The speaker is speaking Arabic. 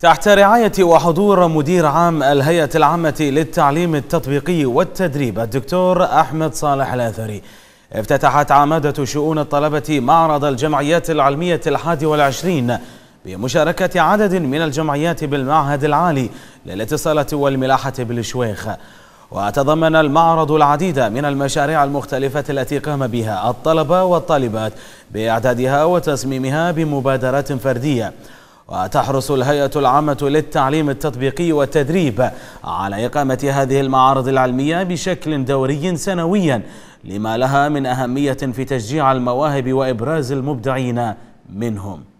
تحت رعاية وحضور مدير عام الهيئة العامة للتعليم التطبيقي والتدريب الدكتور أحمد صالح الأثري افتتحت عمادة شؤون الطلبة معرض الجمعيات العلمية الحادي والعشرين بمشاركة عدد من الجمعيات بالمعهد العالي للاتصالات والملاحة بالشويخ وتضمن المعرض العديد من المشاريع المختلفة التي قام بها الطلبة والطالبات بإعدادها وتصميمها بمبادرات فردية وتحرص الهيئة العامة للتعليم التطبيقي والتدريب على إقامة هذه المعارض العلمية بشكل دوري سنويا لما لها من أهمية في تشجيع المواهب وإبراز المبدعين منهم